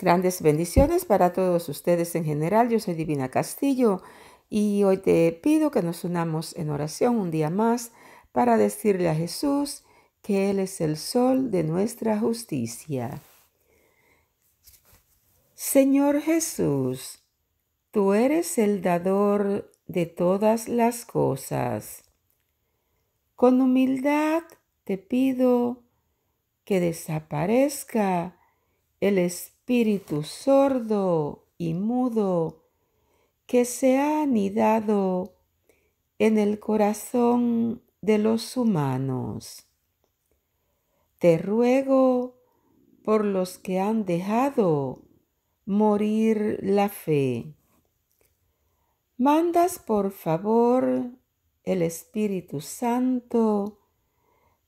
Grandes bendiciones para todos ustedes en general. Yo soy Divina Castillo y hoy te pido que nos unamos en oración un día más para decirle a Jesús que Él es el sol de nuestra justicia. Señor Jesús, tú eres el dador de todas las cosas. Con humildad te pido que desaparezca el espíritu espíritu sordo y mudo que se ha anidado en el corazón de los humanos. Te ruego por los que han dejado morir la fe. Mandas por favor el Espíritu Santo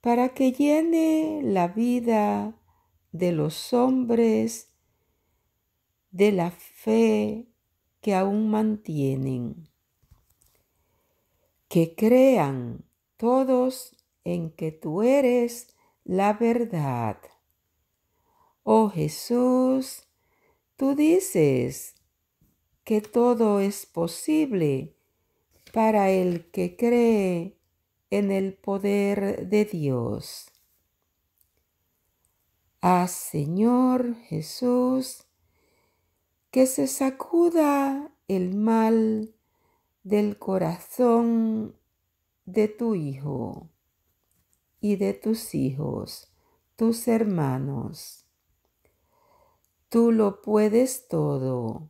para que llene la vida de los hombres de la fe que aún mantienen. Que crean todos en que tú eres la verdad. Oh Jesús, tú dices que todo es posible para el que cree en el poder de Dios. ah Señor Jesús, que se sacuda el mal del corazón de tu hijo y de tus hijos, tus hermanos. Tú lo puedes todo.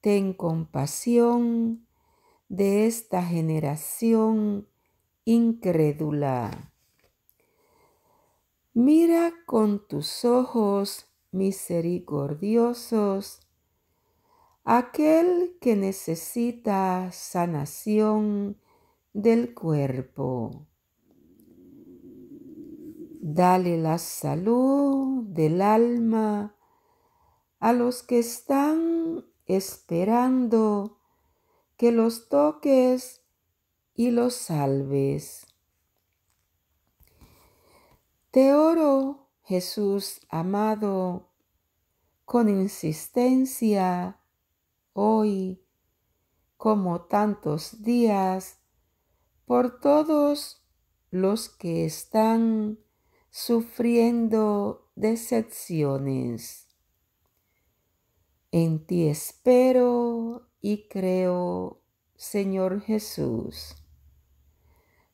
Ten compasión de esta generación incrédula. Mira con tus ojos misericordiosos aquel que necesita sanación del cuerpo. Dale la salud del alma a los que están esperando que los toques y los salves. Te oro, Jesús amado, con insistencia hoy, como tantos días, por todos los que están sufriendo decepciones. En ti espero y creo, Señor Jesús.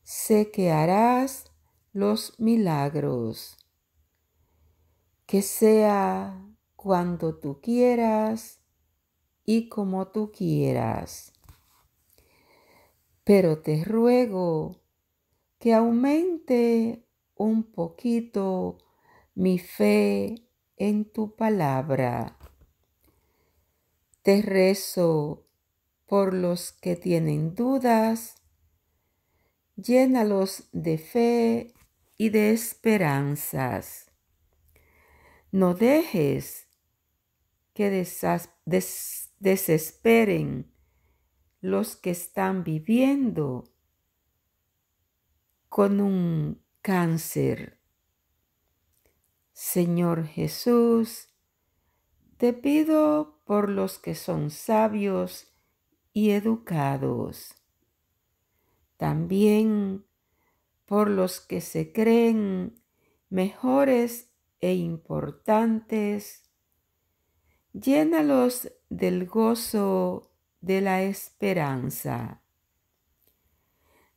Sé que harás los milagros. Que sea cuando tú quieras y como tú quieras. Pero te ruego que aumente un poquito mi fe en tu palabra. Te rezo por los que tienen dudas, llénalos de fe y de esperanzas. No dejes que desas des desesperen los que están viviendo con un cáncer. Señor Jesús, te pido por los que son sabios y educados, también por los que se creen mejores e importantes, llénalos del gozo de la esperanza.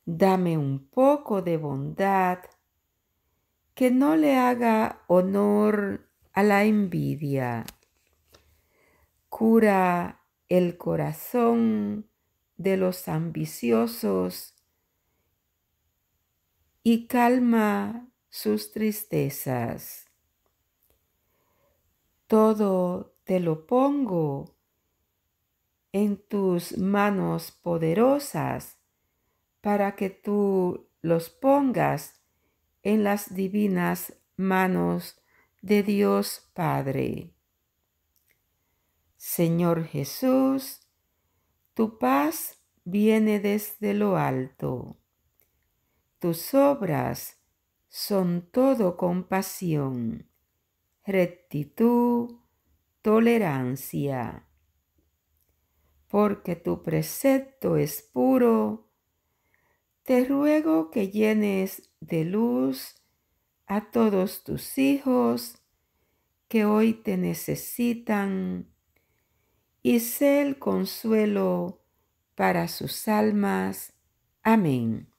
Dame un poco de bondad que no le haga honor a la envidia. Cura el corazón de los ambiciosos y calma sus tristezas. Todo te lo pongo en tus manos poderosas para que tú los pongas en las divinas manos de Dios Padre. Señor Jesús, tu paz viene desde lo alto. Tus obras son todo compasión, rectitud, tolerancia porque tu precepto es puro. Te ruego que llenes de luz a todos tus hijos que hoy te necesitan y sé el consuelo para sus almas. Amén.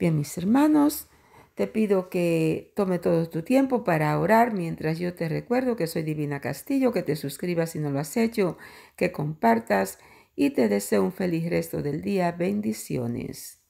Bien, mis hermanos, te pido que tome todo tu tiempo para orar mientras yo te recuerdo que soy Divina Castillo, que te suscribas si no lo has hecho, que compartas y te deseo un feliz resto del día. Bendiciones.